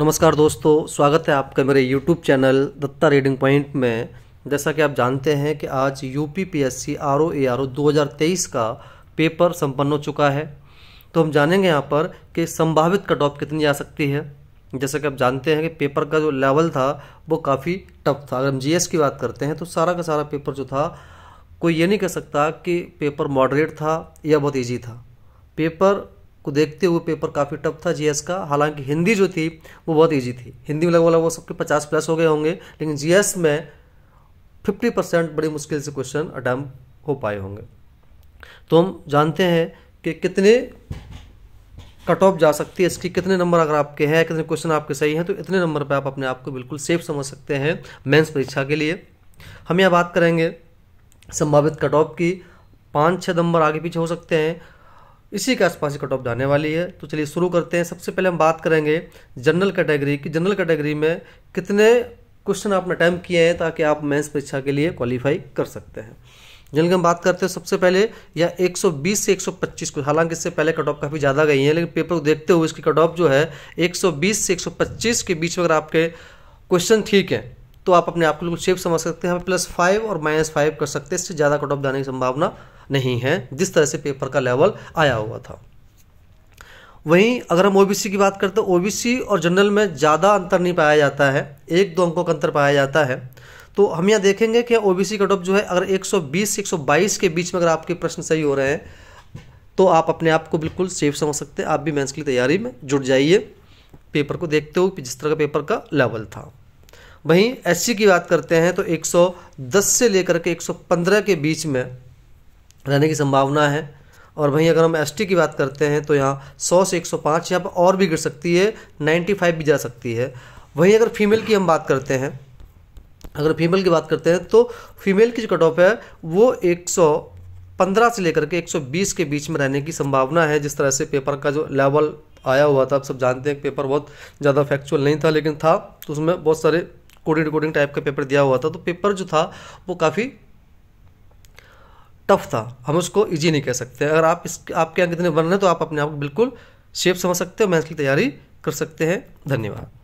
नमस्कार दोस्तों स्वागत है आपका मेरे YouTube channel Datta reading point में जैसा कि आप जानते हैं कि आज U P P S C R O A R O दो हज़ार तेईस का पेपर संपन्न हो चुका है तो हम जानेंगे यहाँ पर कि संभावित कट ऑफ कितनी आ सकती है जैसा कि आप जानते हैं कि पेपर का जो लेवल था वो काफ़ी टफ था अगर हम जी एस की बात करते हैं तो सारा का सारा पेपर जो था कोई ये नहीं कह सकता कि पेपर मॉडरेट था या बहुत ईजी था पेपर को देखते हुए पेपर काफ़ी टफ था जीएस का हालांकि हिंदी जो थी वो बहुत ईजी थी हिंदी में लगभग लगभग सबके पचास प्लस हो गए होंगे लेकिन जीएस में फिफ्टी परसेंट बड़ी मुश्किल से क्वेश्चन अटैम्प हो पाए होंगे तो हम जानते हैं कि कितने कट ऑफ जा सकती है इसकी कितने नंबर अगर आपके हैं कितने क्वेश्चन आपके सही हैं तो इतने नंबर पर आप अपने आप को बिल्कुल सेफ समझ सकते हैं मेन्स परीक्षा के लिए हम यह बात करेंगे संभावित कट ऑफ की पाँच छः नंबर आगे पीछे हो सकते हैं इसी के आसपास कट ऑफ जाने वाली है तो चलिए शुरू करते हैं सबसे पहले हम बात करेंगे जनरल कैटेगरी की जनरल कैटेगरी में कितने क्वेश्चन आपने अटैम्प किए हैं ताकि आप मेंस परीक्षा के लिए क्वालिफाई कर सकते हैं जिनकी हम बात करते हैं सबसे पहले या 120 से 125 को हालांकि इससे पहले कट ऑफ काफ़ी ज़्यादा गई है लेकिन पेपर को देखते हुए इसकी कट ऑफ जो है 120 से 125 के बीच में अगर आपके क्वेश्चन ठीक हैं तो आप अपने आप को बिल्कुल सेफ समझ सकते हैं प्लस फाइव और माइनस फाइव कर सकते हैं इससे ज़्यादा कट ऑफ जाने की संभावना नहीं है जिस तरह से पेपर का लेवल आया हुआ था वहीं अगर हम ओबीसी की बात करते हैं ओबीसी और जनरल में ज़्यादा अंतर नहीं पाया जाता है एक दो अंकों का अंतर पाया जाता है तो हम यहाँ देखेंगे कि ओबीसी कट ऑफ जो है अगर 120 122 के बीच में अगर आपके प्रश्न सही हो रहे हैं तो आप अपने आप को बिल्कुल सेफ समझ सकते हैं आप भी मेंस की तैयारी में जुट जाइए पेपर को देखते हो जिस तरह का पेपर का लेवल था वहीं एस की बात करते हैं तो एक से लेकर के एक के बीच में रहने की संभावना है और वहीं अगर हम एस की बात करते हैं तो यहाँ सौ से एक सौ पाँच यहाँ पर और भी गिर सकती है नाइन्टी फाइव भी जा सकती है वहीं अगर फीमेल की हम बात करते हैं अगर फीमेल की बात करते हैं तो फीमेल की जो कट ऑफ है वो एक सौ पंद्रह से लेकर के एक सौ बीस के बीच में रहने की संभावना है जिस तरह से पेपर का जो लेवल आया हुआ था आप सब जानते हैं पेपर बहुत ज़्यादा फैक्चुअल नहीं था लेकिन था तो उसमें बहुत सारे कोडिंग कोडिंग टाइप का पेपर दिया हुआ था तो पेपर जो था वो काफ़ी टफ था हम उसको ईजी नहीं कह सकते अगर आप इस आपके यहाँ कितने बन रहे हैं तो आप अपने आप को बिल्कुल सेफ समझ सकते हो मैथ की तैयारी कर सकते हैं धन्यवाद